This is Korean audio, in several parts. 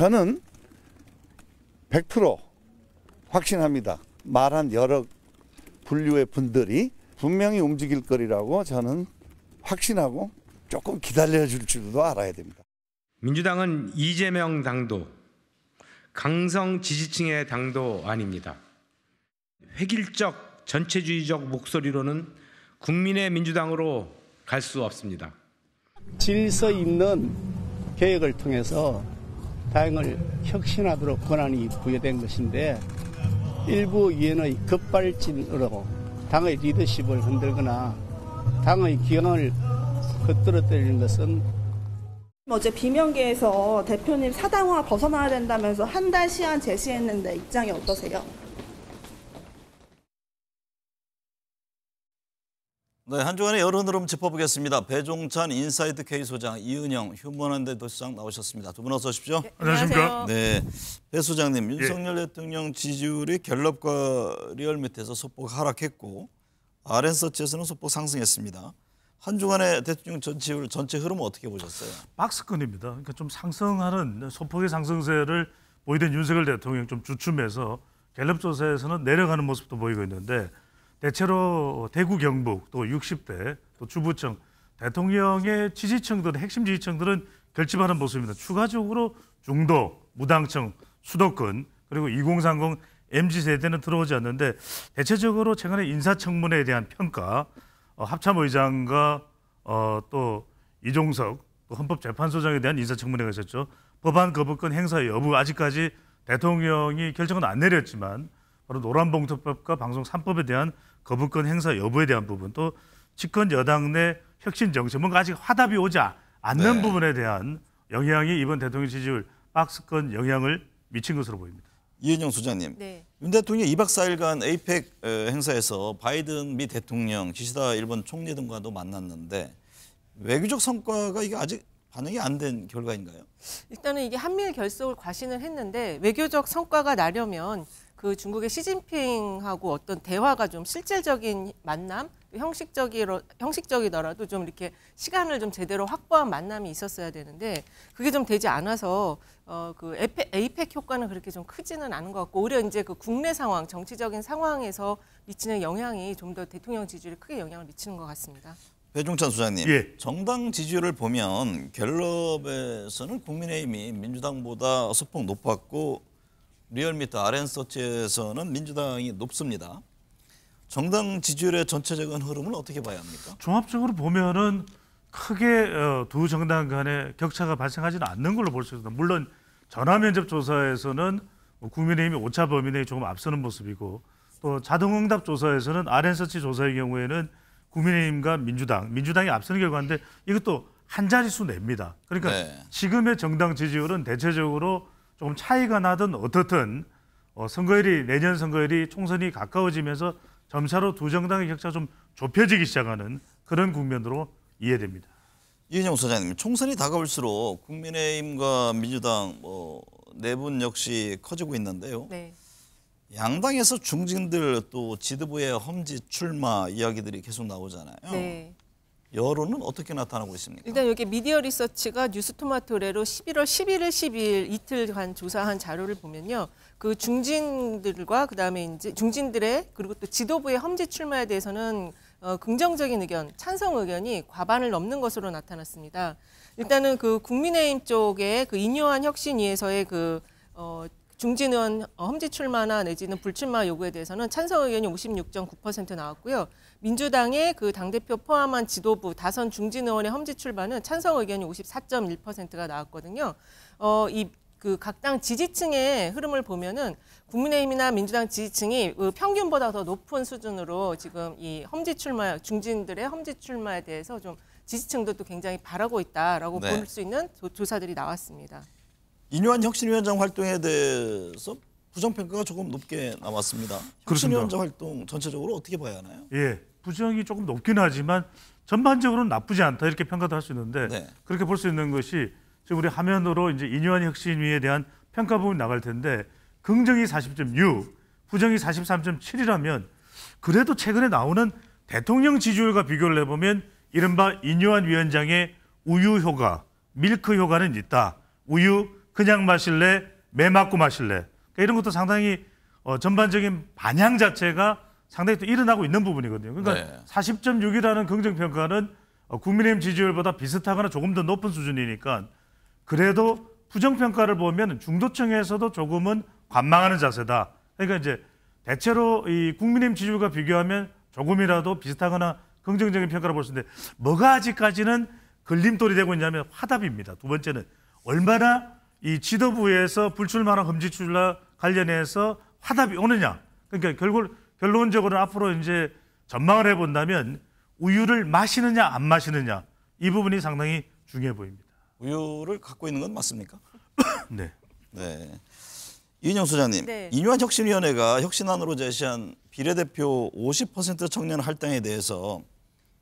저는 100% 확신합니다. 말한 여러 분류의 분들이 분명히 움직일 거리라고 저는 확신하고 조금 기다려줄 줄도 알아야 됩니다. 민주당은 이재명 당도 강성 지지층의 당도 아닙니다. 획일적 전체주의적 목소리로는 국민의 민주당으로 갈 수 없습니다. 질서 있는 계획을 통해서 다행을 혁신하도록 권한이 부여된 것인데 일부 위원의 급발진으로 당의 리더십을 흔들거나 당의 기강을 겉들어뜨리는 것은 뭐 어제 비명계에서 대표님 사당화 벗어나야 된다면서 한 달 시한 제시했는데 입장이 어떠세요? 네, 한 주간의 여론 흐름 짚어보겠습니다. 배종찬 인사이드 K 소장, 이은영 휴먼한데 도시장 나오셨습니다. 두분 어서 오십시오. 네, 안녕하십니까. 네, 배 소장님, 예. 윤석열 예. 대통령 지지율이 갤럽과 리얼미에서 소폭 하락했고 아랜서치에서는 소폭 상승했습니다. 한 주간의 대통령 전체율 전체 흐름 어떻게 보셨어요? 박스권입니다. 그러니까 좀 상승하는 소폭의 상승세를 보이던 윤석열 대통령 좀 주춤해서 갤럽 조사에서는 내려가는 모습도 보이고 있는데 대체로 대구 경북 또 60대 또 주부층 대통령의 지지층들 핵심 지지층들은 결집하는 모습입니다. 추가적으로 중도 무당층 수도권 그리고 2030 mz 세대는 들어오지 않는데 대체적으로 최근에 인사청문회에 대한 평가 어, 합참 의장과 어, 또 이종석 또 헌법재판소장에 대한 인사청문회가 있었죠. 법안 거부권 행사 여부 아직까지 대통령이 결정은 안 내렸지만 바로 노란봉투법과 방송 3법에 대한 거부권 행사 여부에 대한 부분 또 집권 여당 내 혁신 정책 뭔가 아직 화답이 오지 않는 네. 부분에 대한 영향이 이번 대통령 지지율 박스권 영향을 미친 것으로 보입니다. 이은영 소장님, 네. 윤 대통령이 2박 4일간 에이펙 행사에서 바이든 미 대통령, 기시다 일본 총리 등과도 만났는데 외교적 성과가 이게 아직 반영이 안 된 결과인가요? 일단은 이게 한미일 결속을 과신을 했는데 외교적 성과가 나려면 그 중국의 시진핑하고 어떤 대화가 좀 실질적인 만남, 형식적이 형식적이더라도 좀 이렇게 시간을 좀 제대로 확보한 만남이 있었어야 되는데 그게 좀 되지 않아서 어그 에이펙 효과는 그렇게 좀 크지는 않은 것 같고 오히려 이제 그 국내 상황, 정치적인 상황에서 미치는 영향이 좀 더 대통령 지지율에 크게 영향을 미치는 것 같습니다. 배종찬 소장님, 예. 정당 지지율을 보면 갤럽에서는 국민의힘이 민주당보다 소폭 높았고 리얼미터 아랜서치에서는 민주당이 높습니다. 정당 지지율의 전체적인 흐름을 어떻게 봐야 합니까? 종합적으로 보면은 크게 어, 두 정당 간의 격차가 발생하지는 않는 걸로 볼 수 있습니다. 물론 전화면접 조사에서는 뭐 국민의힘이 오차 범위 내에 조금 앞서는 모습이고 또 자동응답 조사에서는 아랜서치 조사의 경우에는 국민의힘과 민주당, 민주당이 앞서는 결과인데 이것도 한 자릿수 냅니다. 그러니까 네. 지금의 정당 지지율은 대체적으로 조금 차이가 나든 어떻든 어, 선거일이 내년 선거일이 총선이 가까워지면서 점차로 두 정당의 격차가 좀 좁혀지기 시작하는 그런 국면으로 이해됩니다. 이은영 소장님, 총선이 다가올수록 국민의힘과 민주당 뭐 내분 네 역시 커지고 있는데요. 네. 양당에서 중진들 또 지도부의 험지 출마 이야기들이 계속 나오잖아요. 네. 여론은 어떻게 나타나고 있습니까? 일단 여기 미디어 리서치가 뉴스토마토레로 11월 11일, 12일 이틀간 조사한 자료를 보면요. 그 중진들과 그다음에 이제 중진들의 그리고 또 지도부의 험지 출마에 대해서는 어, 긍정적인 의견, 찬성 의견이 과반을 넘는 것으로 나타났습니다. 일단은 그 국민의힘 쪽의 그 인요한 혁신위에서의 그 어, 중진 의원 험지 출마나 내지는 불출마 요구에 대해서는 찬성 의견이 56.9% 나왔고요. 민주당의 그 당대표 포함한 지도부 다선 중진 의원의 험지 출발은 찬성 의견이 54.1%가 나왔거든요. 어, 이 그 각당 지지층의 흐름을 보면은 국민의힘이나 민주당 지지층이 그 평균보다 더 높은 수준으로 지금 이 험지 출마 중진들의 험지 출마에 대해서 좀 지지층도 또 굉장히 바라고 있다라고 네. 볼수 있는 조, 사들이 나왔습니다. 이뇨한 혁신위원장 활동에 대해서 부정평가가 조금 높게 나왔습니다. 혁신위원장 활동 전체적으로 어떻게 봐야 하나요? 예. 부정이 조금 높긴 하지만 전반적으로는 나쁘지 않다 이렇게 평가도 할 수 있는데 네. 그렇게 볼 수 있는 것이 지금 우리 화면으로 이제 인유한 혁신위에 대한 평가 부분 이 나갈 텐데 긍정이 40.6, 부정이 43.7이라면 그래도 최근에 나오는 대통령 지지율과 비교를 해보면 이른바 인유한 위원장의 우유 효과, 밀크 효과는 있다. 우유 그냥 마실래, 매 맞고 마실래. 그러니까 이런 것도 상당히 어, 전반적인 반향 자체가 상당히 또 일어나고 있는 부분이거든요. 그러니까 네. 40.6이라는 긍정평가는 어, 국민의힘 지지율보다 비슷하거나 조금 더 높은 수준이니까 그래도 부정평가를 보면 중도층에서도 조금은 관망하는 자세다. 그러니까 이제 대체로 이 국민의힘 지지율과 비교하면 조금이라도 비슷하거나 긍정적인 평가를 볼 수 있는데 뭐가 아직까지는 걸림돌이 되고 있냐면 화답입니다. 두 번째는 얼마나 이 지도부에서 불출마나 금지 출마 관련해서 화답이 오느냐. 그러니까 결국 결론적으로 앞으로 이제 전망을 해본다면 우유를 마시느냐 안 마시느냐 이 부분이 상당히 중요해 보입니다. 우유를 갖고 있는 건 맞습니까? 네. 네. 이은영 소장님, 네. 이뇨한 혁신위원회가 혁신안으로 제시한 비례대표 50% 청년 할당에 대해서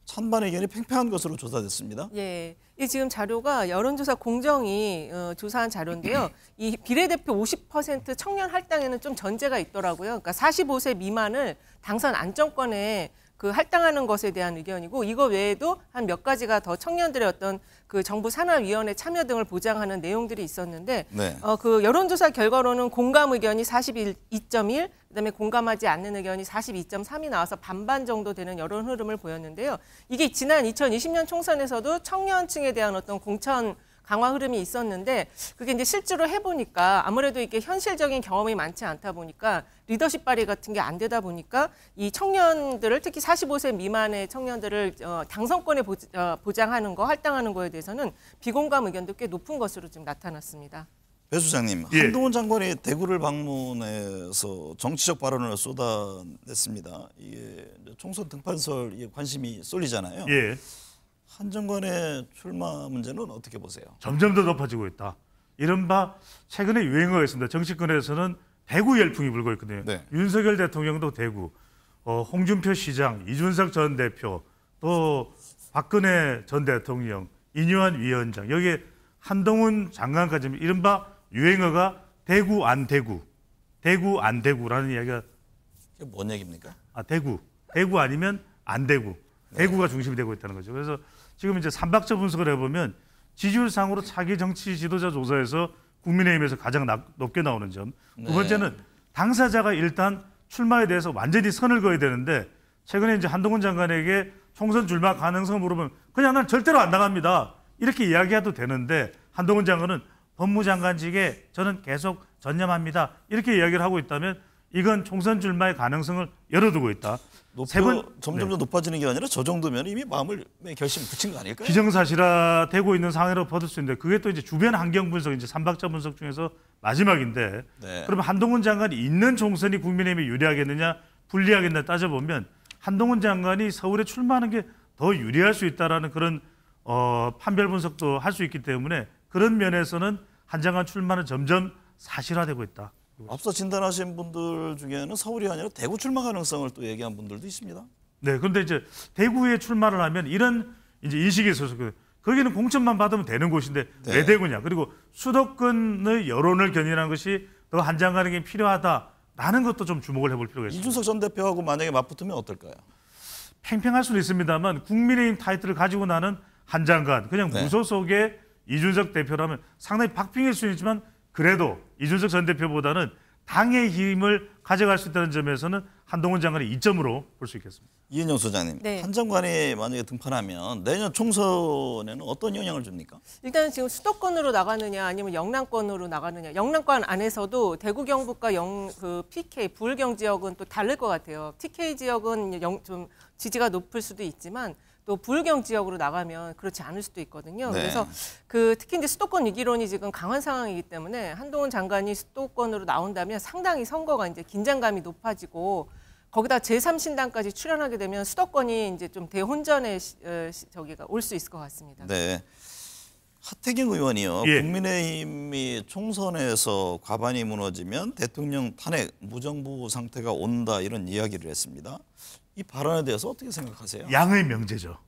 찬반 의견이 팽팽한 것으로 조사됐습니다. 예. 이 지금 자료가 여론조사 공정이 어, 조사한 자료인데요. 이 비례대표 50% 청년 할당에는 좀 전제가 있더라고요. 그러니까 45세 미만을 당선 안정권에 그 할당하는 것에 대한 의견이고 이거 외에도 한 몇 가지가 더 청년들의 어떤 그 정부 산하위원회 참여 등을 보장하는 내용들이 있었는데 네. 어, 그 여론조사 결과로는 공감 의견이 42.1, 그다음에 공감하지 않는 의견이 42.3이 나와서 반반 정도 되는 여론 흐름을 보였는데요. 이게 지난 2020년 총선에서도 청년층에 대한 어떤 공천 강화 흐름이 있었는데 그게 이제 실제로 해보니까 아무래도 이게 현실적인 경험이 많지 않다 보니까 리더십 발휘 같은 게 안 되다 보니까 이 청년들을 특히 45세 미만의 청년들을 어, 당선권에 어, 보장하는 거 할당하는 거에 대해서는 비공감 의견도 꽤 높은 것으로 지금 나타났습니다. 배 수장님 예. 한동훈 장관이 대구를 방문해서 정치적 발언을 쏟아냈습니다. 이게 총선 등판설 관심이 쏠리잖아요. 예. 한 정권의 출마 문제는 어떻게 보세요? 점점 더 높아지고 있다. 이른바 최근에 유행어가 있습니다. 정치권에서는 대구 열풍이 불고 있거든요. 네. 윤석열 대통령도 대구, 어, 홍준표 시장, 이준석 전 대표, 또 박근혜 전 대통령, 이뇨한 위원장, 여기에 한동훈 장관까지 이른바 유행어가 대구 안 대구, 대구 안 대구라는 이야기가 뭔 얘기입니까? 아 대구, 대구 아니면 안 대구, 네. 대구가 중심이 되고 있다는 거죠. 그래서 지금 이제 삼박자 분석을 해보면 지지율상으로 차기 정치 지도자 조사에서 국민의힘에서 가장 높게 나오는 점. 두 네. 번째는 당사자가 일단 출마에 대해서 완전히 선을 그어야 되는데 최근에 이제 한동훈 장관에게 총선 출마 가능성 물어보면 그냥 난 절대로 안 나갑니다. 이렇게 이야기해도 되는데 한동훈 장관은 법무장관직에 저는 계속 전념합니다. 이렇게 이야기를 하고 있다면 이건 총선 출마의 가능성을 열어두고 있다. 세분 점점 네. 더 높아지는 게 아니라 저 정도면 이미 마음을 결심 붙인 거 아닐까요? 기정사실화 되고 있는 상황으로 퍼질 수 있는데 그게 또 이제 주변 환경 분석 이제 삼박자 분석 중에서 마지막인데 네. 그러 한동훈 장관이 있는 총선이 국민의힘에 유리하겠느냐 불리하겠느냐 따져보면 한동훈 장관이 서울에 출마하는 게 더 유리할 수 있다라는 그런 어, 판별 분석도 할 수 있기 때문에 그런 면에서는 한 장관 출마는 점점 사실화되고 있다. 그렇죠. 앞서 진단하신 분들 중에는 서울이 아니라 대구 출마 가능성을 또 얘기한 분들도 있습니다. 네, 그런데 이제 대구에 출마를 하면 이런 이제 인식이 있어서 그, 거기는 공천만 받으면 되는 곳인데 네. 왜 대구냐? 그리고 수도권의 여론을 견인하는 것이 더 한장 가능이 필요하다라는 것도 좀 주목을 해볼 필요가 있습니다. 이준석 전 대표하고 만약에 맞붙으면 어떨까요? 팽팽할 수는 있습니다만 국민의힘 타이틀을 가지고 나는 한장간 그냥 네. 무소속의 네. 이준석 대표라면 상당히 박빙일 수 있지만 그래도 이준석 전 대표보다는 당의 힘을 가져갈 수 있다는 점에서는 한동훈 장관의 이점으로 볼 수 있겠습니다. 이은영 소장님, 네. 한 장관이 만약에 등판하면 내년 총선에는 어떤 영향을 줍니까? 일단 지금 수도권으로 나가느냐 아니면 영남권으로 나가느냐. 영남권 안에서도 대구 경북과 영, 그 PK, 부경 지역은 또 다를 것 같아요. TK 지역은 영, 좀 지지가 높을 수도 있지만 또 불경 지역으로 나가면 그렇지 않을 수도 있거든요. 네. 그래서 그 특히 이제 수도권 위기론이 지금 강한 상황이기 때문에 한동훈 장관이 수도권으로 나온다면 상당히 선거가 이제 긴장감이 높아지고 거기다 제3신당까지 출연하게 되면 수도권이 이제 좀 대혼전에 어, 저기가 올 수 있을 것 같습니다. 네. 하태경 의원이요. 예. 국민의힘이 총선에서 과반이 무너지면 대통령 탄핵 무정부 상태가 온다 이런 이야기를 했습니다. 이 발언에 대해서 어떻게 생각하세요? 양의 명제죠.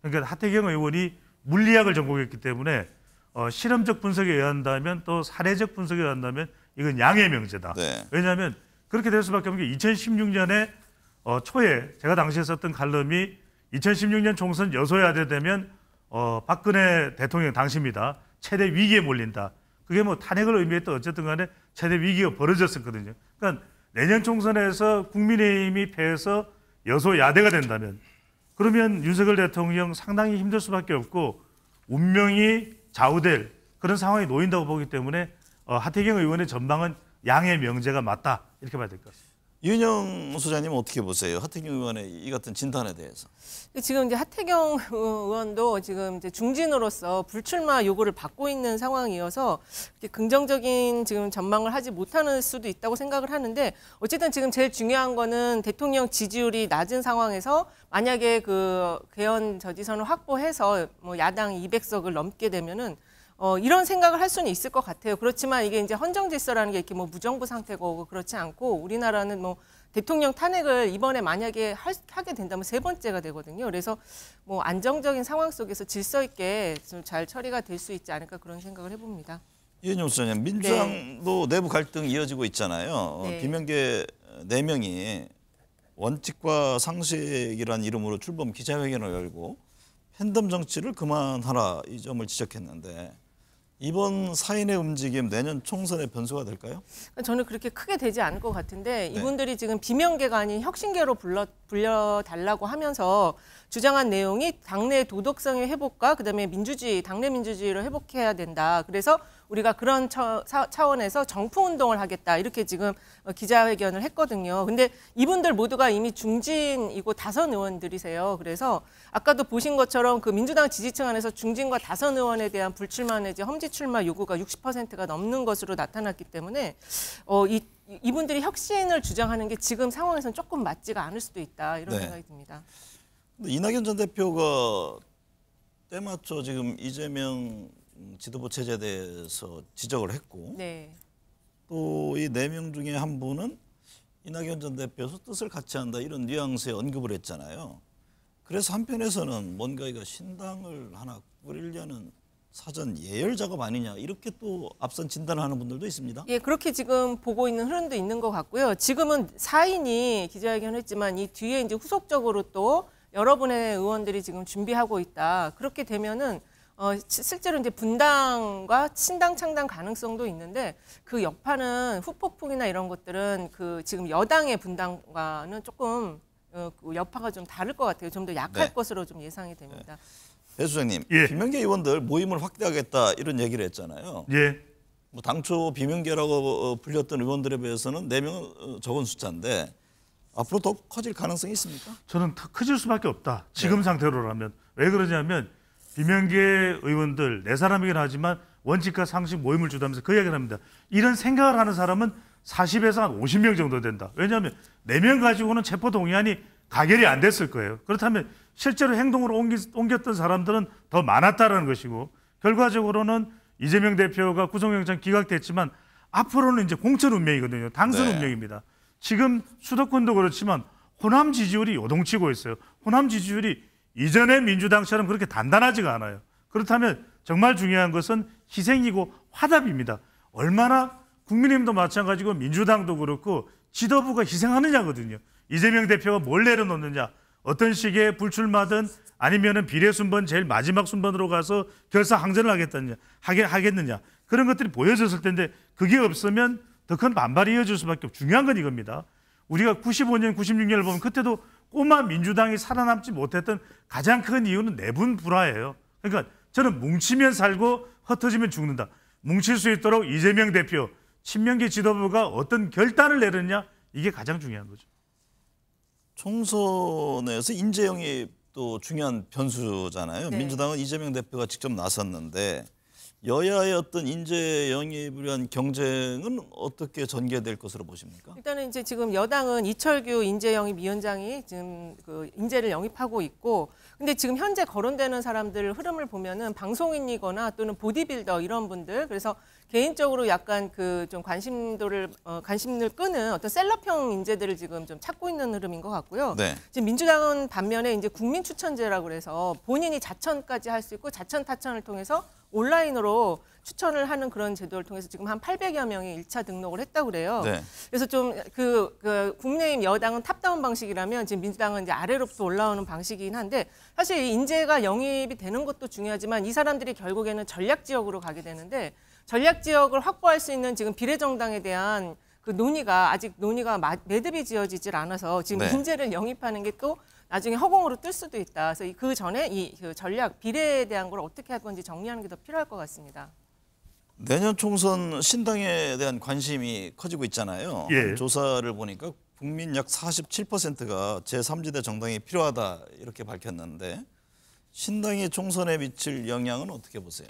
그러니까 하태경 의원이 물리학을 전공했기 때문에 어, 실험적 분석에 의한다면 또 사례적 분석에 의한다면 이건 양의 명제다. 네. 왜냐하면 그렇게 될 수밖에 없는 게 2016년에 어, 초에 제가 당시에 썼던 칼럼이 2016년 총선 여소야대 되면 어, 박근혜 대통령 당시입니다. 최대 위기에 몰린다. 그게 뭐 탄핵을 의미했던 어쨌든 간에 최대 위기가 벌어졌었거든요. 그러니까 내년 총선에서 국민의힘이 패해서 여소야대가 된다면 그러면 윤석열 대통령 상당히 힘들 수밖에 없고 운명이 좌우될 그런 상황이 놓인다고 보기 때문에 어, 하태경 의원의 전망은 양의 명제가 맞다 이렇게 봐야 될 것 같습니다. 윤영 소장님 어떻게 보세요? 하태경 의원의 이 같은 진단에 대해서. 지금 이제 하태경 의원도 지금 이제 중진으로서 불출마 요구를 받고 있는 상황이어서 긍정적인 지금 전망을 하지 못하는 수도 있다고 생각을 하는데 어쨌든 지금 제일 중요한 거는 대통령 지지율이 낮은 상황에서 만약에 그 개헌 저지선을 확보해서 뭐 야당 200석을 넘게 되면은 어, 이런 생각을 할 수는 있을 것 같아요. 그렇지만 이게 이제 헌정 질서라는 게 이렇게 뭐 무정부 상태고 그렇지 않고 우리나라는 뭐 대통령 탄핵을 이번에 만약에 할, 하게 된다면 세 번째가 되거든요. 그래서 뭐 안정적인 상황 속에서 질서 있게 좀 잘 처리가 될 수 있지 않을까 그런 생각을 해봅니다. 이현영 수장님, 네. 민주당도 네. 내부 갈등 이어지고 있잖아요. 네. 비명계 네명이 원칙과 상식이란 이름으로 출범 기자회견을 열고 팬덤 정치를 그만하라 이 점을 지적했는데 이번 사인의 움직임 내년 총선의 변수가 될까요? 저는 그렇게 크게 되지 않을 것 같은데 네. 이분들이 네. 지금 비명계가 아닌 혁신계로 불러, 불려달라고 하면서 주장한 내용이 당내 도덕성의 회복과 그다음에 민주주의, 당내 민주주의로 회복해야 된다. 그래서 우리가 그런 차, 원에서 정풍 운동을 하겠다 이렇게 지금 어, 기자회견을 했거든요. 근데 이분들 모두가 이미 중진이고 다선 의원들이세요. 그래서 아까도 보신 것처럼 그 민주당 지지층 안에서 중진과 다선 의원에 대한 불출마 내지 험지 출마 요구가 60%가 넘는 것으로 나타났기 때문에 어, 이 이분들이 혁신을 주장하는 게 지금 상황에서는 조금 맞지가 않을 수도 있다 이런 네. 생각이 듭니다. 이낙연 전 대표가 때마춰 지금 이재명 음, 지도부 체제에 대해서 지적을 했고 네. 또이 네 명 중에 한 분은 이낙연 전 대표에서 뜻을 같이 한다 이런 뉘앙스에 언급을 했잖아요. 그래서 한편에서는 뭔가 이거 신당을 하나 꾸리려는 사전 예열 작업 아니냐 이렇게 또 앞선 진단하는 분들도 있습니다. 예, 그렇게 지금 보고 있는 흐름도 있는 것 같고요. 지금은 사인이 기자회견했지만 이 뒤에 이제 후속적으로 또 여러분의 의원들이 지금 준비하고 있다. 그렇게 되면은 어, 실제로 이제 분당과 신당 창당 가능성도 있는데 그 여파는 후폭풍이나 이런 것들은 그 지금 여당의 분당과는 조금 어, 그 여파가 좀 다를 것 같아요. 좀 더 약할 네. 것으로 좀 예상이 됩니다. 배 네. 예, 수장님, 예. 비명계 의원들 모임을 확대하겠다 이런 얘기를 했잖아요. 예. 뭐 당초 비명계라고 어, 불렸던 의원들에 비해서는 네명은 어, 적은 숫자인데 앞으로 더 커질 가능성이 있습니까? 저는 더 커질 수밖에 없다. 지금 네. 상태로라면. 왜 그러냐면 비명계 의원들 내 네 사람이긴 하지만 원칙과 상식 모임을 주다면서그 이야기를 합니다. 이런 생각을 하는 사람은 40에서 한 50명 정도 된다. 왜냐하면 4명 가지고는 체포 동의안이 가결이 안 됐을 거예요. 그렇다면 실제로 행동으로 옮기, 옮겼던 사람들은 더 많았다라는 것이고 결과적으로는 이재명 대표가 구속영장 기각됐지만 앞으로는 이제 공천 운명이거든요. 당선 네. 운명입니다. 지금 수도권도 그렇지만 호남 지지율이 요동치고 있어요. 호남 지지율이 이전의 민주당처럼 그렇게 단단하지가 않아요. 그렇다면 정말 중요한 것은 희생이고 화답입니다. 얼마나 국민의힘도 마찬가지고 민주당도 그렇고 지도부가 희생하느냐거든요. 이재명 대표가 뭘 내려놓느냐, 어떤 식의 불출마든 아니면은 비례 순번 제일 마지막 순번으로 가서 결사 항전을 하겠다느냐, 하게 하겠느냐 그런 것들이 보여졌을 텐데 그게 없으면 더 큰 반발이 이어질 수밖에 없. 중요한 건 이겁니다. 우리가 95년, 96년을 보면 그때도 꼬마 민주당이 살아남지 못했던 가장 큰 이유는 내분 불화예요. 그러니까 저는 뭉치면 살고 흩어지면 죽는다. 뭉칠 수 있도록 이재명 대표, 친명계 지도부가 어떤 결단을 내렸냐 이게 가장 중요한 거죠. 총선에서 인재영이 또 중요한 변수잖아요. 네. 민주당은 이재명 대표가 직접 나섰는데 여야의 어떤 인재 영입을 위한 경쟁은 어떻게 전개될 것으로 보십니까? 일단은 이제 지금 여당은 이철규 인재 영입 위원장이 지금 그 인재를 영입하고 있고 근데 지금 현재 거론되는 사람들 흐름을 보면은 방송인이거나 또는 보디빌더 이런 분들 그래서 개인적으로 약간 그 좀 관심도를 어, 관심을 끄는 어떤 셀럽형 인재들을 지금 좀 찾고 있는 흐름인 것 같고요. 네. 지금 민주당은 반면에 이제 국민 추천제라고 그래서 본인이 자천까지 할 수 있고 자천 타천을 통해서 온라인으로 추천을 하는 그런 제도를 통해서 지금 한 800여 명이 1차 등록을 했다고 그래요. 네. 그래서 좀그 그, 그 국내임 여당은 탑다운 방식이라면 지금 민주당은 이제 아래로부터 올라오는 방식이긴 한데 사실 인재가 영입이 되는 것도 중요하지만 이 사람들이 결국에는 전략 지역으로 가게 되는데 전략 지역을 확보할 수 있는 지금 비례정당에 대한 그 논의가 아직 논의가 매듭이 지어지질 않아서 지금 네. 인재를 영입하는 게 또 나중에 허공으로 뜰 수도 있다. 그래서 그 전에 이그 전략 비례에 대한 걸 어떻게 할 건지 정리하는 게 더 필요할 것 같습니다. 내년 총선 신당에 대한 관심이 커지고 있잖아요. 예. 조사를 보니까 국민 약 47%가 제3지대 정당이 필요하다 이렇게 밝혔는데 신당이 총선에 미칠 영향은 어떻게 보세요?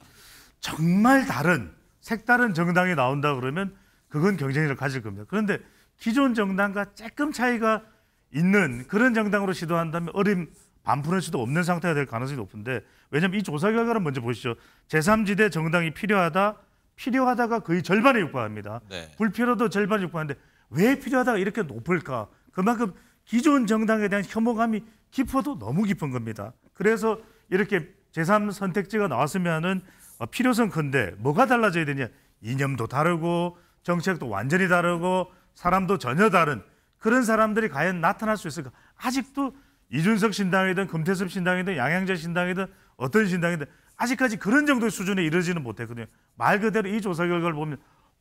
정말 다른 색다른 정당이 나온다 그러면 그건 경쟁력을 가질 겁니다. 그런데 기존 정당과 조금 차이가 있는 그런 정당으로 시도한다면 어림 반푼할 수도 없는 상태가 될 가능성이 높은데 왜냐하면 이 조사 결과를 먼저 보시죠. 제3지대 정당이 필요하다, 필요하다가 거의 절반에 육박합니다. 네. 불필요도 절반에 육박하는데 왜 필요하다가 이렇게 높을까? 그만큼 기존 정당에 대한 혐오감이 깊어도 너무 깊은 겁니다. 그래서 이렇게 제3 선택지가 나왔으면 하 어, 필요성큰데 뭐가 달라져야 되냐? 이념도 다르고 정책도 완전히 다르고 사람도 전혀 다른 그런 사람들이 과연 나타날 수 있을까? 아직도 이준석 신당이든 금태섭 신당이든 양양재 신당이든 어떤 신당이든 아직까지 그런 정도의 수준에 이르지는 못했거든요. 말 그대로 이 조사 결과를 보면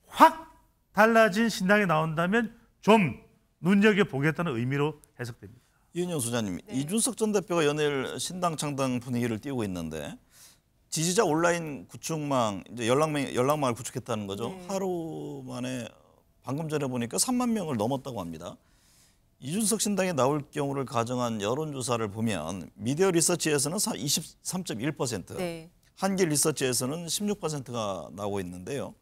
확 달라진 신당이 나온다면 좀 눈여겨 보겠다는 의미로 해석됩니다. 이은영 소장님, 네. 이준석 전 대표가 연일 신당 창당 분위기를 띄우고 있는데 지지자 온라인 구축망 이제 연락망 연락망을 구축했다는 거죠. 네. 하루 만에 방금 전에 보니까 3만 명을 넘었다고 합니다. 이준석 신당에 나올 경우를 가정한 여론조사를 보면 미디어 리서치에서는 23.1%, 네. 한길 리서치에서는 16%가 나오고 있는데요.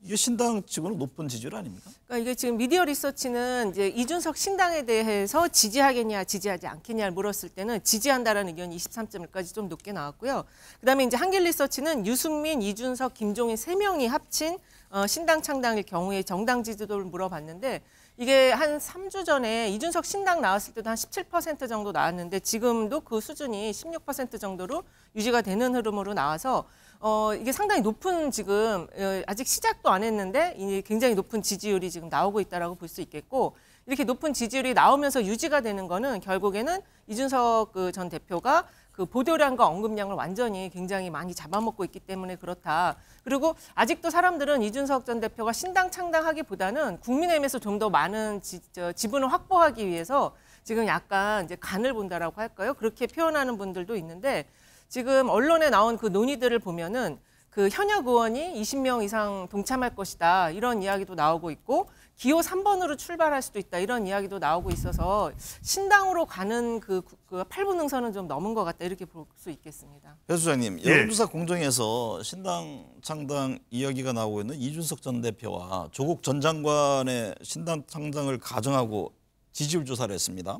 이게 신당 치고는 높은 지지율 아닙니까? 그러니까 이게 지금 미디어 리서치는 이제 이준석 신당에 대해서 지지하겠냐, 지지하지 않겠냐를 물었을 때는 지지한다라는 의견 23.1까지 좀 높게 나왔고요. 그다음에 이제 한길 리서치는 유승민, 이준석, 김종인 세 명이 합친 어, 신당 창당일 경우에 정당 지지도를 물어봤는데 이게 한 3주 전에 이준석 신당 나왔을 때도 한 17% 정도 나왔는데 지금도 그 수준이 16% 정도로 유지가 되는 흐름으로 나와서 어, 이게 상당히 높은 지금 어, 아직 시작도 안 했는데 굉장히 높은 지지율이 지금 나오고 있다라고 볼 수 있겠고 이렇게 높은 지지율이 나오면서 유지가 되는 거는 결국에는 이준석 그전 대표가 그 보도량과 언급량을 완전히 굉장히 많이 잡아먹고 있기 때문에 그렇다. 그리고 아직도 사람들은 이준석 전 대표가 신당 창당하기보다는 국민의힘에서 좀 더 많은 지, 저, 지분을 확보하기 위해서 지금 약간 이제 간을 본다라고 할까요? 그렇게 표현하는 분들도 있는데 지금 언론에 나온 그 논의들을 보면은 그 현역 의원이 20명 이상 동참할 것이다 이런 이야기도 나오고 있고 기호 3번으로 출발할 수도 있다 이런 이야기도 나오고 있어서 신당으로 가는 그, 그 8분 능선은 좀 넘은 것 같다 이렇게 볼 수 있겠습니다. 회수장님 예, 예. 여론조사 공정에서 신당 창당 이야기가 나오고 있는 이준석 전 대표와 조국 전 장관의 신당 창당을 가정하고 지지율 조사를 했습니다.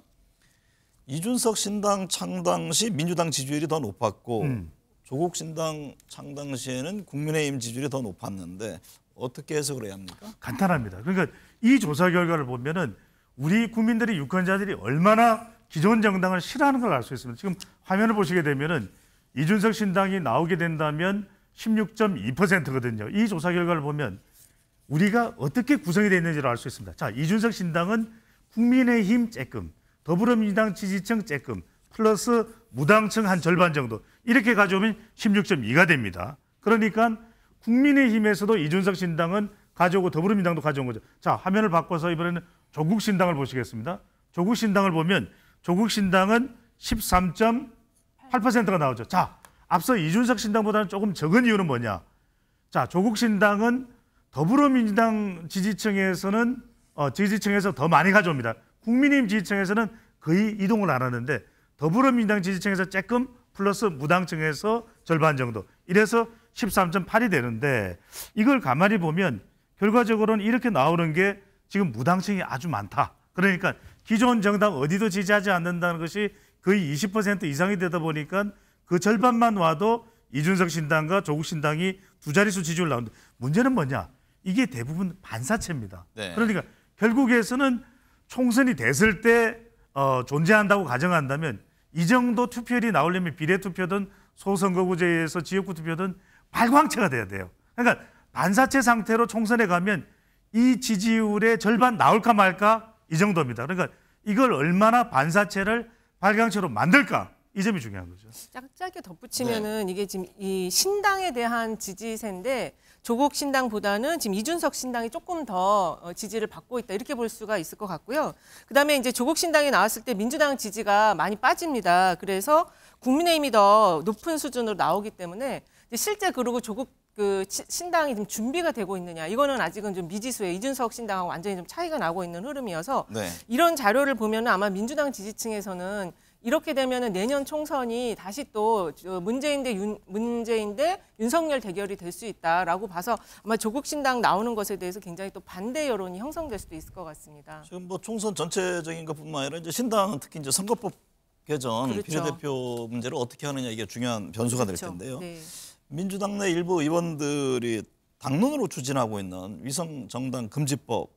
이준석 신당 창당 시 민주당 지지율이 더 높았고 음. 조국 신당 창당 시에는 국민의힘 지지율이 더 높았는데 어떻게 해서그래야 합니까? 간단합니다. 그러니까 이 조사 결과를 보면은 우리 국민들이 유권자들이 얼마나 기존 정당을 싫어하는 걸 알 수 있습니다. 지금 화면을 보시게 되면은 이준석 신당이 나오게 된다면 16.2%거든요. 이 조사 결과를 보면 우리가 어떻게 구성이 되어 있는지를 알 수 있습니다. 자, 이준석 신당은 국민의힘 쬐끔, 더불어민주당 지지층 쬐끔 플러스 무당층 한 절반 정도 이렇게 가져오면 16.2가 됩니다. 그러니까 국민의힘에서도 이준석 신당은 가져오고 더불어민주당도 가져온 거죠. 자 화면을 바꿔서 이번에는 조국 신당을 보시겠습니다. 조국 신당을 보면 조국 신당은 13.8%가 나오죠. 자 앞서 이준석 신당보다는 조금 적은 이유는 뭐냐? 자 조국 신당은 더불어민주당 지지층에서는 어, 지지층에서 더 많이 가져옵니다. 국민의힘 지지층에서는 거의 이동을 안 하는데 더불어민주당 지지층에서 조금 플러스 무당층에서 절반 정도. 이래서 13.8이 되는데 이걸 가만히 보면 결과적으로는 이렇게 나오는 게 지금 무당층이 아주 많다. 그러니까 기존 정당 어디도 지지하지 않는다는 것이 거의 20% 이상이 되다 보니까 그 절반만 와도 이준석 신당과 조국 신당이 두 자릿수 지지율 나오는데 문제는 뭐냐? 이게 대부분 반사체입니다. 네. 그러니까 결국에서는 총선이 됐을 때 어, 존재한다고 가정한다면 이 정도 투표율이 나오려면 비례투표든 소선거구제에서 지역구 투표든 발광체가 돼야 돼요. 그러니까 반사체 상태로 총선에 가면 이 지지율의 절반 나올까 말까 이 정도입니다. 그러니까 이걸 얼마나 반사체를 발광체로 만들까 이 점이 중요한 거죠. 짝짝이 덧붙이면은 네. 이게 지금 이 신당에 대한 지지세인데 조국 신당보다는 지금 이준석 신당이 조금 더 어, 지지를 받고 있다 이렇게 볼 수가 있을 것 같고요. 그다음에 이제 조국 신당이 나왔을 때 민주당 지지가 많이 빠집니다. 그래서 국민의힘이 더 높은 수준으로 나오기 때문에 이제 실제 그러고 조국 그 신당이 좀 준비가 되고 있느냐 이거는 아직은 좀 미지수에 이준석 신당하고 완전히 좀 차이가 나고 있는 흐름이어서 네. 이런 자료를 보면 아마 민주당 지지층에서는 이렇게 되면 내년 총선이 다시 또 문재인 대 윤, 문재인 대 윤석열 대결이 될 수 있다라고 봐서 아마 조국 신당 나오는 것에 대해서 굉장히 또 반대 여론이 형성될 수도 있을 것 같습니다. 지금 뭐 총선 전체적인 것뿐만 아니라 이제 신당은 특히 이제 선거법 개정 그렇죠. 비례대표 문제를 어떻게 하느냐 이게 중요한 변수가 그렇죠. 될 텐데요. 네. 민주당 내 일부 의원들이 당론으로 추진하고 있는 위성 정당 금지법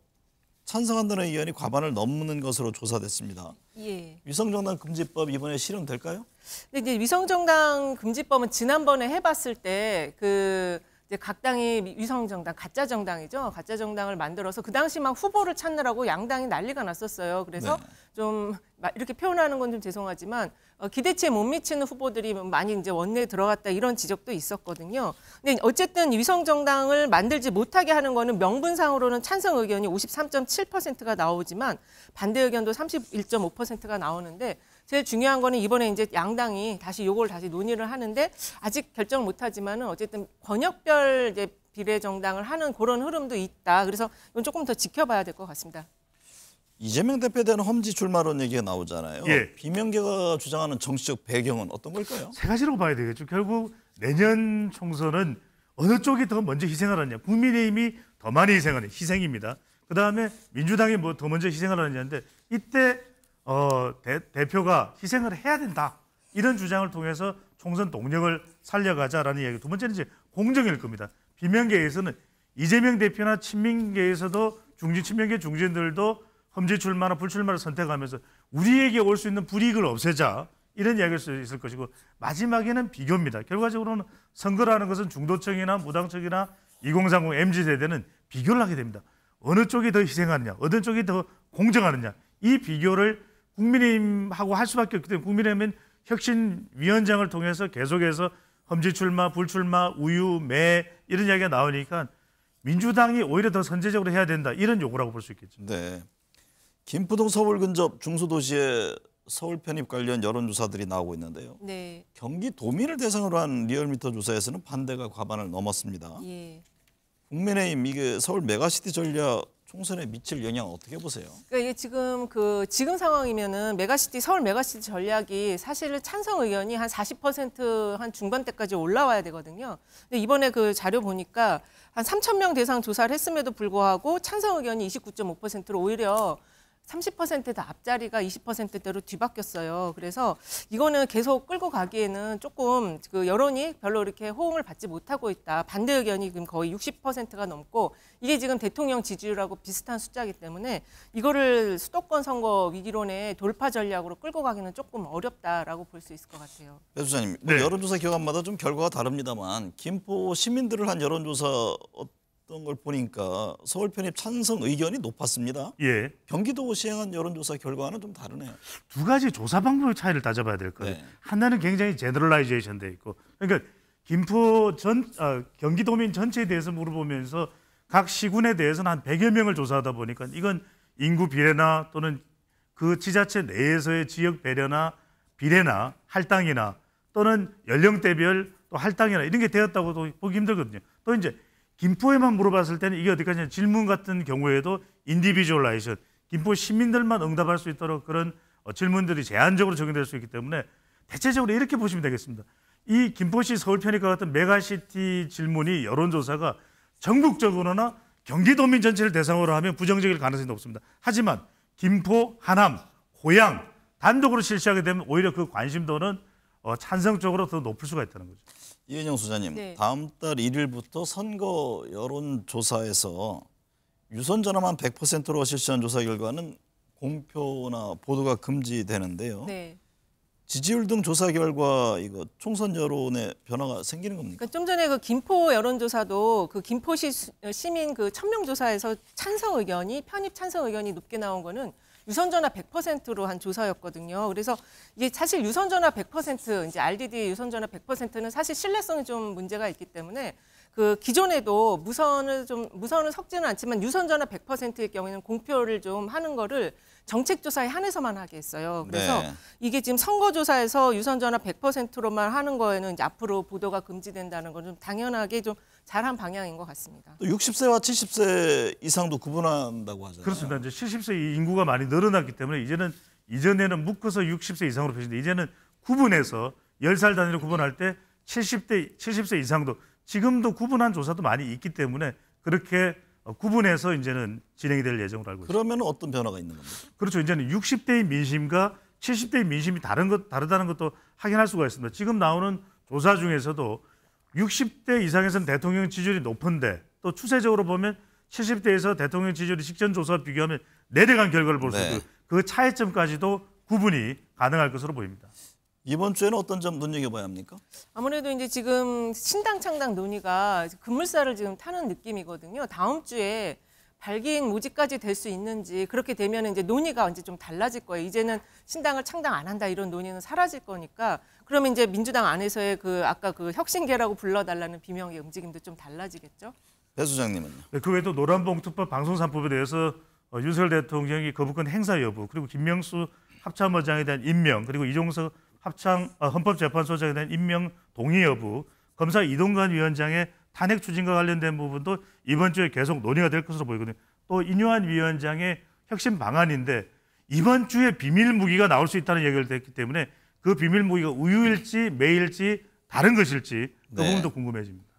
찬성한다는 의원이 과반을 넘는 것으로 조사됐습니다. 예. 위성정당 금지법 이번에 실현될까요? 근데 이제 위성정당 금지법은 지난번에 해봤을 때그 이제 각 당이 위성 정당, 가짜 정당이죠. 가짜 정당을 만들어서 그 당시 만 후보를 찾느라고 양당이 난리가 났었어요. 그래서 네. 좀 이렇게 표현하는 건 좀 죄송하지만 어, 기대치에 못 미치는 후보들이 많이 이제 원내에 들어갔다 이런 지적도 있었거든요. 근데 어쨌든 위성 정당을 만들지 못하게 하는 거는 명분상으로는 찬성 의견이 53.7%가 나오지만 반대 의견도 31.5%가 나오는데 제일 중요한 거는 이번에 이제 양당이 다시 요걸 다시 논의를 하는데 아직 결정 못하지만은 어쨌든 권역별 이제 비례정당을 하는 그런 흐름도 있다. 그래서 이건 조금 더 지켜봐야 될 것 같습니다. 이재명 대표에 대한 험지 출마론 얘기가 나오잖아요. 예. 비명계가 주장하는 정치적 배경은 어떤 걸까요? 세 가지로 봐야 되겠죠. 결국 내년 총선은 어느 쪽이 더 먼저 희생을 하느냐. 국민의힘이 더 많이 희생하는 희생입니다. 그다음에 민주당이 뭐 더 먼저 희생을 하느냐인데 이때 어, 대, 표가 희생을 해야 된다. 이런 주장을 통해서 총선 동력을 살려가자라는 이야기. 두 번째는 이제 공정일 겁니다. 비명계에서는 이재명 대표나 친명계에서도 중진 친명계 중진들도 험지 출마나 불출마를 선택하면서 우리에게 올 수 있는 불이익을 없애자 이런 이야기일 수 있을 것이고 마지막에는 비교입니다. 결과적으로는 선거라는 것은 중도층이나 무당층이나 2030 MZ 세대는 비교를 하게 됩니다. 어느 쪽이 더 희생하느냐, 어느 쪽이 더 공정하느냐 이 비교를 국민의힘하고 할 수밖에 없기 때문에 국민의힘은 혁신위원장을 통해서 계속해서 험지 출마, 불출마, 우유, 매 이런 이야기가 나오니까 민주당이 오히려 더 선제적으로 해야 된다 이런 요구라고 볼 수 있겠죠. 네. 김포동 서울 근접 중소도시의 서울 편입 관련 여론조사들이 나오고 있는데요. 네. 경기도민을 대상으로 한 리얼미터 조사에서는 반대가 과반을 넘었습니다. 예. 국민의힘 이게 서울 메가시티 전략 총선에 미칠 영향 어떻게 보세요? 그러니까 이게 지금 그 지금 상황이면은 메가시티 서울 메가시티 전략이 사실 찬성 의견이 한 40%한 중반대까지 올라와야 되거든요. 근데 이번에 그 자료 보니까 한 3천 명 대상 조사를 했음에도 불구하고 찬성 의견이 29.5%로 오히려 30%대 앞자리가 20%대로 뒤바뀌었어요. 그래서 이거는 계속 끌고 가기에는 조금 그 여론이 별로 이렇게 호응을 받지 못하고 있다. 반대 의견이 지금 거의 60%가 넘고 이게 지금 대통령 지지율하고 비슷한 숫자이기 때문에 이거를 수도권 선거 위기론의 돌파 전략으로 끌고 가기는 조금 어렵다라고 볼 수 있을 것 같아요. 교수님, 네. 네. 뭐 여론조사 기관마다 좀 결과가 다릅니다만 김포 시민들을 한 여론조사 어, 했던 걸 보니까 서울 편입 찬성 의견이 높았습니다. 예. 경기도 시행한 여론조사 결과는 좀 다르네요. 두 가지 조사 방법의 차이를 따져봐야 될 거예요. 네. 하나는 굉장히 제너럴라이제이션 돼 있고, 그러니까 김포 전 아, 경기도민 전체에 대해서 물어보면서 각 시군에 대해서는 한 100여 명을 조사하다 보니까 이건 인구 비례나 또는 그 지자체 내에서의 지역 배려나 비례나 할당이나 또는 연령대별 또 할당이나 이런 게 되었다고도 보기 힘들거든요. 또 이제 김포에만 물어봤을 때는 이게 어디까지냐 질문 같은 경우에도 인디비주얼라이션 김포 시민들만 응답할 수 있도록 그런 어, 질문들이 제한적으로 적용될 수 있기 때문에 대체적으로 이렇게 보시면 되겠습니다. 이 김포시 서울편의과 같은 메가시티 질문이 여론조사가 전국적으로나 경기도민 전체를 대상으로 하면 부정적일 가능성이 높습니다. 하지만 김포, 하남, 고향 단독으로 실시하게 되면 오히려 그 관심도는 어, 찬성 적으로더 높을 수가 있다는 거죠. 이은영 소장님, 네. 다음 달 1일부터 선거 여론조사에서 유선전화만 100%로 실시한 조사 결과는 공표나 보도가 금지되는데요. 네. 지지율 등 조사 결과 이거 총선 여론의 변화가 생기는 겁니까? 그러니까 좀 전에 그 김포 여론조사도 그 김포시 어, 시민 그 천명 조사에서 찬성 의견이 편입 찬성 의견이 높게 나온 거는 유선전화 100%로 한 조사였거든요. 그래서 이게 사실 유선전화 100% 이제 RDD 유선전화 100%는 사실 신뢰성이 좀 문제가 있기 때문에 그 기존에도 무선을 좀 무선을 섞지는 않지만 유선전화 100%의 경우에는 공표를 좀 하는 거를 정책조사에 한해서만 하게 했어요. 그래서 네. 이게 지금 선거조사에서 유선전화 100%로만 하는 거에는 이제 앞으로 보도가 금지된다는 건 좀 당연하게 좀 잘한 방향인 것 같습니다. 60세와 70세 이상도 구분한다고 하잖아요. 그렇습니다. 이제 70세 인구가 많이 늘어났기 때문에 이제는 이전에는 묶어서 60세 이상으로 표시인데 이제는 구분해서 10살 단위로 구분할 때 70대 70세 이상도 지금도 구분한 조사도 많이 있기 때문에 그렇게 어, 구분해서 이제는 진행이 될 예정으로 알고 있습니다. 그러면 어떤 변화가 있는 겁니까? 그렇죠. 이제는 60대의 민심과 70대의 민심이 다른 것 다르다는 것도 확인할 수가 있습니다. 지금 나오는 조사 중에서도 60대 이상에서는 대통령 지지율이 높은데 또 추세적으로 보면 70대에서 대통령 지지율이 직전 조사와 비교하면 내려간 네 결과를 볼 수있 네. 그 차이점까지도 구분이 가능할 것으로 보입니다. 이번 주에는 어떤 점 눈여겨봐야 합니까? 아무래도 이제 지금 신당 창당 논의가 급물살을 지금 타는 느낌이거든요. 다음 주에 발기인 모집까지 될 수 있는지 그렇게 되면 이제 논의가 이제 좀 달라질 거예요. 이제는 신당을 창당 안 한다 이런 논의는 사라질 거니까 그러면 이제 민주당 안에서의 그 아까 그 혁신계라고 불러달라는 비명의 움직임도 좀 달라지겠죠? 배 네, 소장님은요? 네, 그 외에도 노란봉투법 방송산법에 대해서 어, 윤석열 대통령이 거부권 행사 여부 그리고 김명수 합참의장에 대한 임명 그리고 이종석 합참 어, 아, 헌법재판소장에 대한 임명 동의 여부 검사 이동관 위원장의 탄핵 추진과 관련된 부분도 이번 주에 계속 논의가 될 것으로 보이거든요. 또 인요한 위원장의 혁신 방안인데 이번 주에 비밀 무기가 나올 수 있다는 얘기를 했기 때문에 그 비밀 무기가 우유일지 매일지 다른 것일지 그 네. 부분도 궁금해집니다.